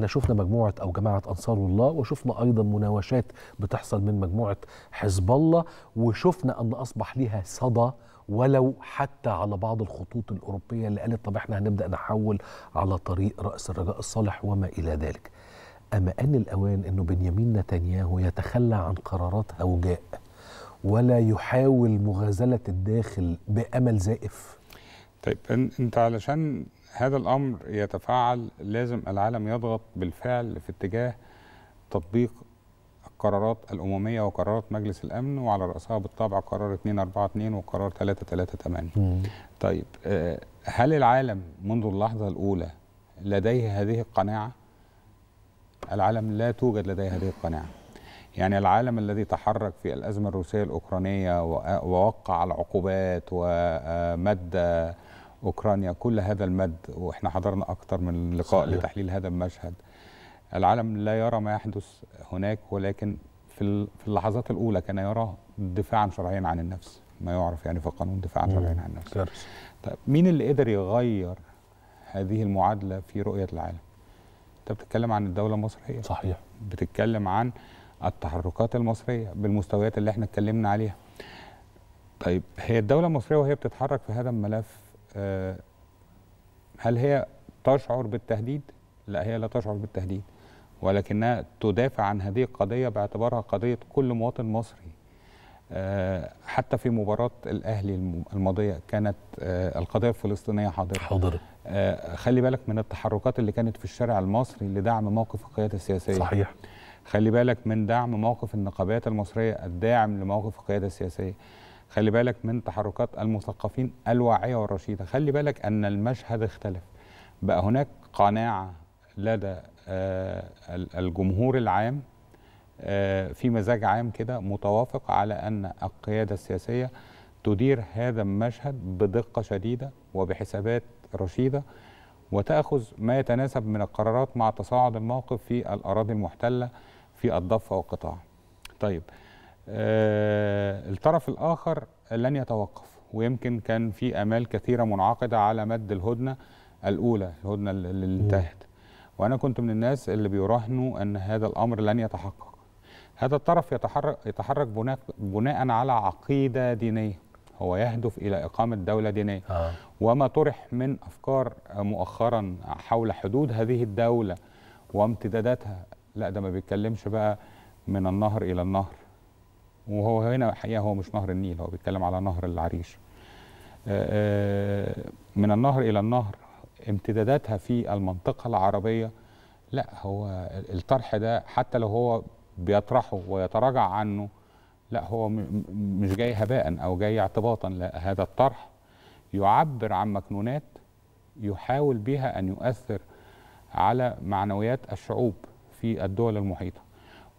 احنا شفنا مجموعه او جماعه انصار الله وشفنا ايضا مناوشات بتحصل من مجموعه حزب الله وشفنا ان اصبح ليها صدى ولو حتى على بعض الخطوط الاوروبيه اللي قالت طب احنا هنبدا نحول على طريق راس الرجاء الصالح وما الى ذلك. اما ان الاوان انه بنيامين نتنياهو يتخلى عن قرارات هوجاء ولا يحاول مغازله الداخل بامل زائف. طيب انت علشان هذا الأمر يتفاعل لازم العالم يضغط بالفعل في اتجاه تطبيق القرارات الأممية وقرارات مجلس الأمن وعلى رأسها بالطبع قرار 242 وقرار 338 طيب آه، هل العالم منذ اللحظة الأولى لديه هذه القناعة؟ العالم لا توجد لديه هذه القناعة يعني العالم الذي تحرك في الأزمة الروسية الأوكرانية ووقع العقوبات ومد آه، اوكرانيا كل هذا المد واحنا حضرنا اكثر من لقاء صحيح. لتحليل هذا المشهد العالم لا يرى ما يحدث هناك ولكن في في اللحظات الاولى كان يرى دفاعا شرعيا عن النفس ما يعرف يعني في القانون دفاعا شرعيا عن النفس طيب مين اللي قدر يغير هذه المعادله في رؤيه العالم انت بتتكلم عن الدوله المصريه صحيح بتتكلم عن التحركات المصريه بالمستويات اللي احنا اتكلمنا عليها طيب هي الدوله المصريه وهي بتتحرك في هذا الملف آه، هل هي تشعر بالتهديد؟ لا هي لا تشعر بالتهديد ولكنها تدافع عن هذه القضية باعتبارها قضية كل مواطن مصري آه، حتى في مباراة الأهلي الماضية كانت آه، القضية الفلسطينية حاضرة حاضرة خلي بالك من التحركات اللي كانت في الشارع المصري لدعم موقف القيادة السياسية صحيح خلي بالك من دعم موقف النقابات المصرية الداعم لموقف القيادة السياسية خلي بالك من تحركات المثقفين الواعية والرشيدة خلي بالك أن المشهد اختلف بقى هناك قناعة لدى آه، الجمهور العام آه، في مزاج عام كده متوافق على أن القيادة السياسية تدير هذا المشهد بدقة شديدة وبحسابات رشيدة وتأخذ ما يتناسب من القرارات مع تصاعد الموقف في الأراضي المحتلة في الضفة والقطاع طيب آه، الطرف الآخر لن يتوقف ويمكن كان في امال كثيره منعقده على مد الهدنه الاولى الهدنه اللي انتهت وانا كنت من الناس اللي بيراهنوا ان هذا الامر لن يتحقق هذا الطرف يتحرك يتحرك بناء بناء على عقيده دينيه هو يهدف الى اقامه دوله دينيه آه. وما طرح من افكار مؤخرا حول حدود هذه الدوله وامتداداتها لا ده ما بيتكلمش بقى من النهر الى النهر وهو هنا الحقيقه هو مش نهر النيل هو بيتكلم على نهر العريش آه، آه، من النهر الى النهر امتداداتها في المنطقه العربيه لا هو الطرح ده حتى لو هو بيطرحه ويتراجع عنه لا هو مش جاي هباء او جاي اعتباطا لا هذا الطرح يعبر عن مكنونات يحاول بها ان يؤثر على معنويات الشعوب في الدول المحيطه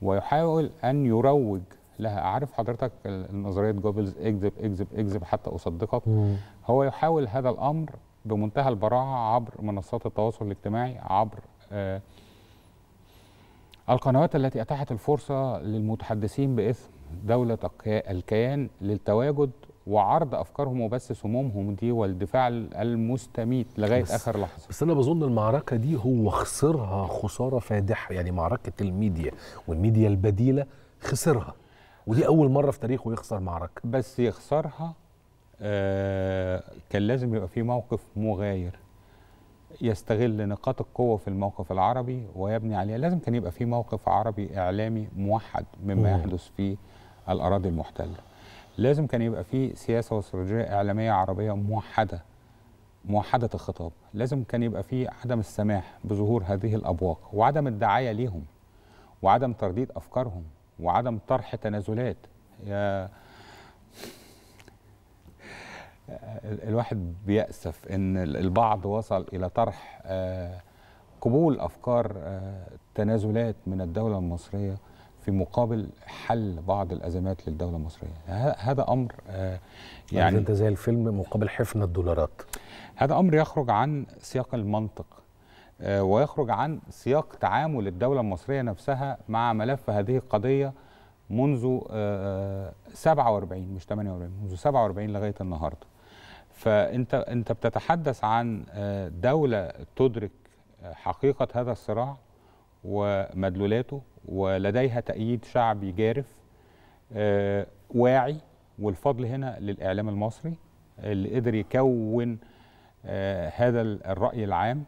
ويحاول ان يروج لا عارف حضرتك نظريه جوبلز اكذب اكذب اكذب حتى اصدقك هو يحاول هذا الامر بمنتهى البراعه عبر منصات التواصل الاجتماعي عبر آه القنوات التي اتاحت الفرصه للمتحدثين باسم دوله الكيان للتواجد وعرض افكارهم وبث سمومهم دي والدفاع المستميت لغايه بس اخر لحظه بس انا بظن المعركه دي هو خسرها خساره فادحه يعني معركه الميديا والميديا البديله خسرها ودي اول مره في تاريخه يخسر معركه بس يخسرها آه كان لازم يبقى في موقف مغاير يستغل نقاط القوة في الموقف العربي ويبني عليها لازم كان يبقى في موقف عربي إعلامي موحد مما يحدث في الأراضي المحتلة لازم كان يبقى في سياسة واستراتيجية إعلامية عربية موحدة موحدة الخطاب لازم كان يبقى في عدم السماح بظهور هذه الأبواق وعدم الدعاية ليهم وعدم ترديد أفكارهم وعدم طرح تنازلات يا الواحد بيأسف ان البعض وصل الى طرح آه، قبول افكار آه، تنازلات من الدوله المصريه في مقابل حل بعض الازمات للدوله المصريه هذا امر آه، يعني, يعني انت زي الفيلم مقابل حفنه الدولارات هذا امر يخرج عن سياق المنطق آه، ويخرج عن سياق تعامل الدولة المصرية نفسها مع ملف هذه القضية منذ 47 آه، آه، مش 48 منذ 47 لغاية النهاردة فأنت أنت بتتحدث عن دولة تدرك حقيقة هذا الصراع ومدلولاته ولديها تأييد شعبي جارف واعي والفضل هنا للإعلام المصري اللي قدر يكون هذا الرأي العام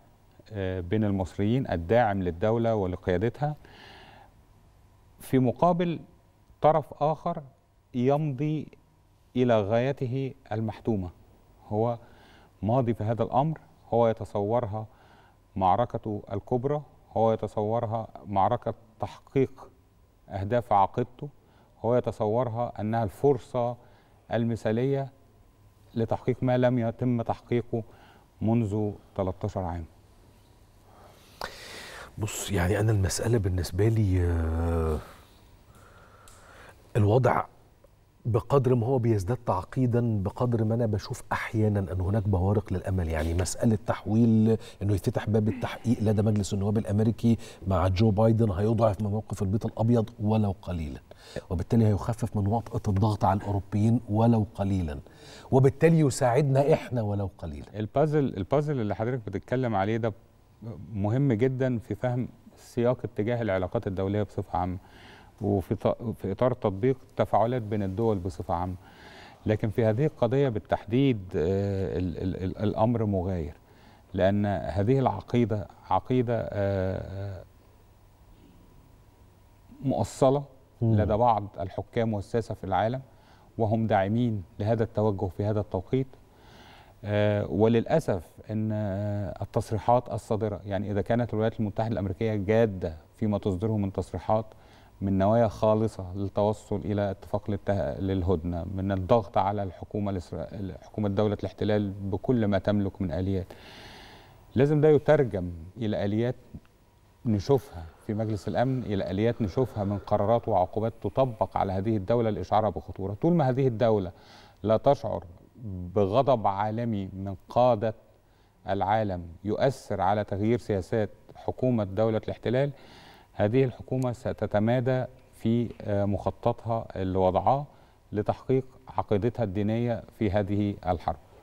بين المصريين الداعم للدولة ولقيادتها في مقابل طرف آخر يمضي إلى غايته المحتومة هو ماضي في هذا الأمر هو يتصورها معركته الكبرى هو يتصورها معركة تحقيق أهداف عقيدته هو يتصورها أنها الفرصة المثالية لتحقيق ما لم يتم تحقيقه منذ 13 عام بص يعني انا المساله بالنسبه لي آه، الوضع بقدر ما هو بيزداد تعقيدا بقدر ما انا بشوف احيانا ان هناك بوارق للامل يعني مساله تحويل انه يفتح باب التحقيق لدى مجلس النواب الامريكي مع جو بايدن هيضعف من موقف البيت الابيض ولو قليلا وبالتالي هيخفف من وطأة الضغط على الاوروبيين ولو قليلا وبالتالي يساعدنا احنا ولو قليلا البازل البازل اللي حضرتك بتتكلم عليه ده مهم جدا في فهم سياق اتجاه العلاقات الدوليه بصفه عامه وفي في اطار تطبيق تفاعلات بين الدول بصفه عامه لكن في هذه القضيه بالتحديد آه، الامر مغاير لان هذه العقيده عقيده آه، آه، مؤصله لدى بعض الحكام والساسه في العالم وهم داعمين لهذا التوجه في هذا التوقيت آه، وللاسف ان آه، التصريحات الصادره يعني اذا كانت الولايات المتحده الامريكيه جاده فيما تصدره من تصريحات من نوايا خالصه للتوصل الى اتفاق للهدنه من الضغط على الحكومه حكومه دوله الاحتلال بكل ما تملك من اليات لازم ده يترجم الى اليات نشوفها في مجلس الامن الى اليات نشوفها من قرارات وعقوبات تطبق على هذه الدوله الاشعار بخطوره طول ما هذه الدوله لا تشعر بغضب عالمي من قادة العالم يؤثر على تغيير سياسات حكومة دولة الاحتلال هذه الحكومة ستتمادى في آه، مخططها اللي وضعاه لتحقيق عقيدتها الدينية في هذه الحرب